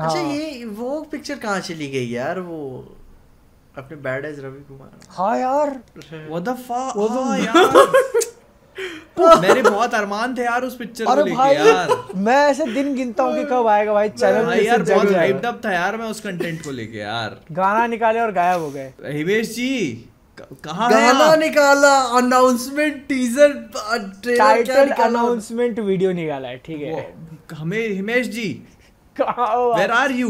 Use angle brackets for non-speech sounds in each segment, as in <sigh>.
हाँ। अच्छा ये वो पिक्चर कहाँ चली गई यार वो अपने बैड एज रवि कुमार हाँ यार वो द तो फक हाँ <laughs> यार मेरे बहुत अरमान थे यार उस पिक्चर को लेके यार मैं ऐसे दिन गिनता हूँ कि हाँ कब आएगा भाई चैनल हाँ पे यार बहुत हाइप्ड अप था यार मैं उस कंटेंट को लेके यार गाना निकाले और गायब हो गए हिमेश जी कहा गाना निकाला announcement teaser title announcement video निकाला है ठीक है हमें Himesh ji where are you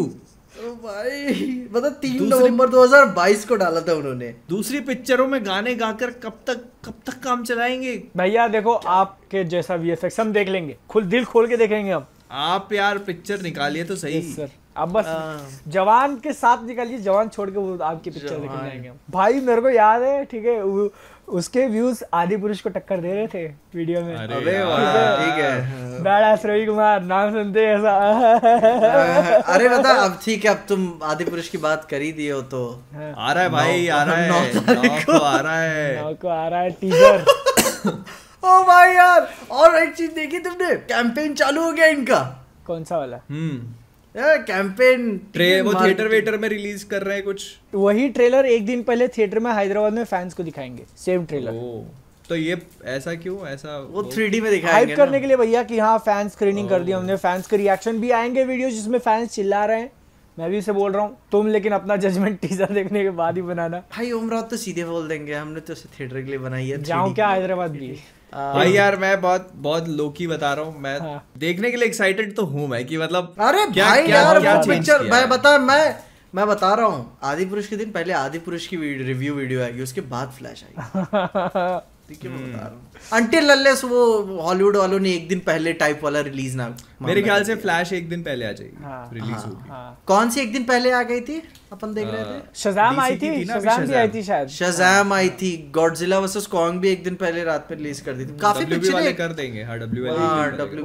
भाई मतलब तीन नवंबर 2022 को डाला था उन्होंने दूसरी पिक्चरों में गाने गाकर कब तक कब तक काम चलाएंगे भैया देखो आपके जैसा वीएफएक्स हम देख लेंगे खुल दिल खोल के देखेंगे हम आप यार पिक्चर निकालिए तो सही सर अब बस हाँ। जवान के साथ निकलिए जवान छोड़ के वो आपकी पिक्चर देखने जाएंगे भाई मेरे को याद है ठीक है उसके व्यूज आदि पुरुष को टक्कर दे रहे थे वीडियो में अरे ठीक है बैडास रवि कुमार नाम सुनते ऐसा <laughs> अरे बता <laughs> अब ठीक है अब तुम आदि पुरुष की बात कर ही दिए हो तो हाँ। आ रहा है भाई आ रहा है नौ को आ रहा है नौ को आ रहा है टीजर <laughs> ओ भाई यार और एक चीज देखी तुमने कैंपेन चालू हो गया इनका कौन सा वाला हम्म कैंपेन वो थिएटर वेटर में रिलीज कर रहे हैं कुछ वही ट्रेलर एक दिन पहले थिएटर में हैदराबाद में फैंस को दिखाएंगे सेम ट्रेलर तो ये ऐसा क्यों ऐसा वो थ्री में दिखाएंगे हाइप करने के लिए भैया कि हाँ फैंस स्क्रीनिंग कर दी हमने फैंस के रिएक्शन भी आएंगे वीडियो जिसमें फैंस चिल्ला रहे हैं मैं भी उसे बोल रहा हूँ तुम लेकिन अपना जजमेंट टीजर देखने के बाद ही बनाना भाई ओमराव तो सीधे बोल देंगे हमने तो उसे थिएटर के लिए बनाई है जाऊँ क्या हैदराबाद भी भाई यार मैं बहुत बहुत लोकी बता रहा हूँ मैं हाँ। देखने के लिए एक्साइटेड तो हूँ मैं कि मतलब अरे क्या, भाई क्या, यार क्या वो पिक्चर मैं बता मैं मैं बता रहा हूँ आदि पुरुष के दिन पहले आदि पुरुष की रिव्यू वीडियो आएगी उसके बाद फ्लैश आएगी <laughs> अंटिल अनलेस हम्म। वो हॉलीवुड वालों ने एक दिन पहले टाइप वाला रिलीज ना मेरे ख्याल से फ्लैश एक दिन पहले आ जाएगी रिलीज हाँ। हाँ। होगी हाँ। कौन सी एक दिन पहले आ गई थी अपन देख रहे थे शज़ाम uh, आई थी शज़ाम भी आई थी शायद शज़ाम आई थी गॉडजिला वर्सेस कॉन्ग भी एक दिन पहले रात में रिलीज कर दी थी काफी कर देंगे हां डब्ल्यू